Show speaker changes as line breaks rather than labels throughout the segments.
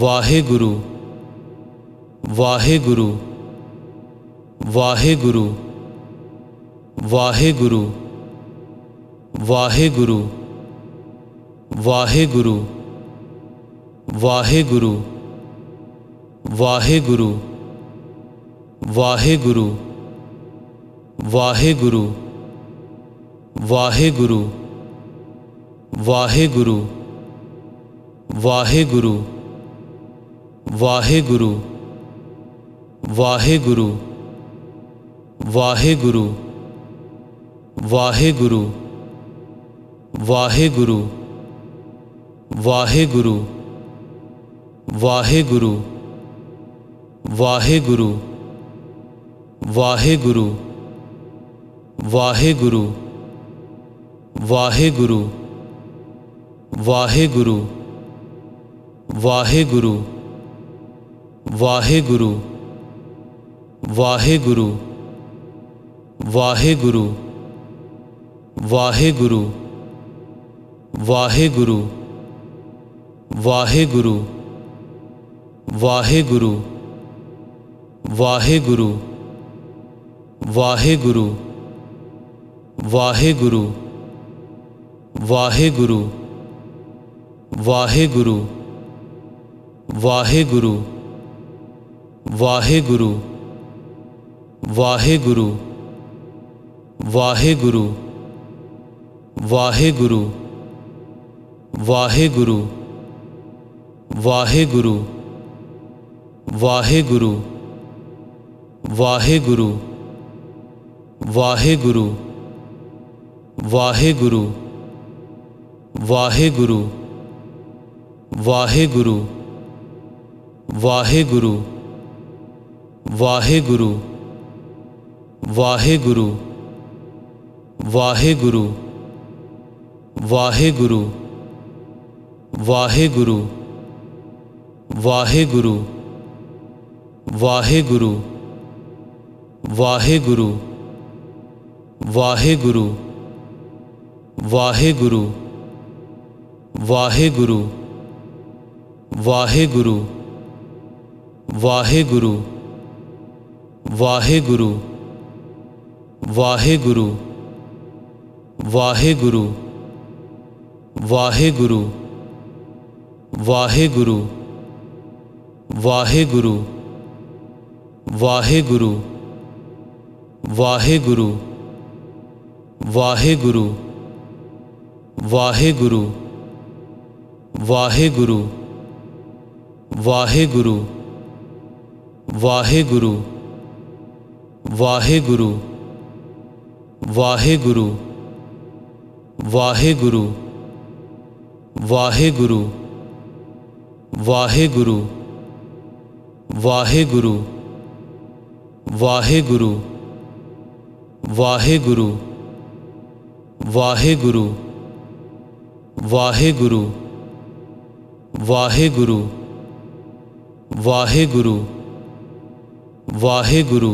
वाहे गुरु वाहे गुरु वाहे गुरु वाहे गुरु वाहे गुरु वाहे गुरु वाहे गुरु वाहे गुरु वाहे गुरु वाहे गुरु वाहे गुरु वाहे गुरु वाहे गुरु वाहे गुरु वाहे गुरु वाहे गुरु वाहे गुरु वाहे गुरु वाहे गुरु वाहे गुरु वाहे गुरु वाहे गुरु वाहे गुरु वाहे गुरु वाहे गुरु वाहे गुरु वाहे गुरु वाहे गुरु वाहे गुरु वाहे गुरु वाहे गुरु वाहे गुरु वाहे गुरु वाहे गुरु वाहे गुरु वाहे गुरु वाहे गुरु वाहे गुरु वाहे गुरु वाहे गुरु वाहे गुरु वाहे गुरु वाहे गुरु वाहे गुरु वाहे गुरु वाहे गुरु वाहे गुरु वाहे गुरु वाहे गुरु वाहे गुरु वाहे गुरु वाहे गुरु वाहे गुरु वाहे गुरु वाहे गुरु वाहे गुरु वाहे गुरु वाहे गुरु वाहे गुरु वाहे गुरु वाहे गुरु वाहे गुरु वाहे गुरु वाहे गुरु वाहे गुरु वाहे गुरु वाहे गुरु वाहे गुरु वाहे गुरु वाहे गुरु वाहे गुरु वाहे गुरु वाहे गुरु वाहे गुरु वाहे गुरु वाहे गुरु वाहे गुरु वाहे गुरु वाहे गुरु वाहे गुरु वाहे गुरु वाहे गुरु वाहे गुरु वाहे गुरु वाहे गुरु वाहे गुरु वाहे गुरु वाहे गुरु वाहे गुरु वाहे गुरु वाहे गुरु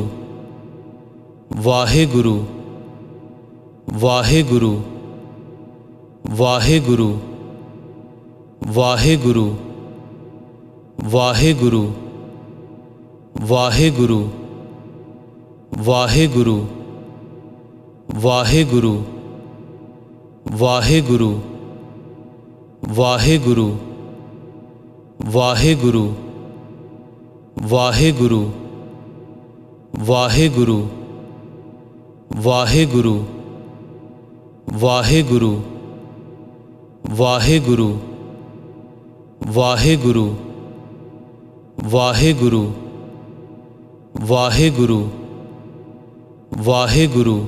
वाहे गुरु वाहे गुरु वाहे गुरु वाहे गुरु वाहे गुरु वाहे गुरु वाहे गुरु वाहे गुरु वाहे गुरु वाहे गुरु वाहे गुरु वाहे गुरु वाहे गुरु वाहे गुरु वाहे गुरु वाहे गुरु वाहे गुरु वाहे गुरु वाहे गुरु वाहे गुरु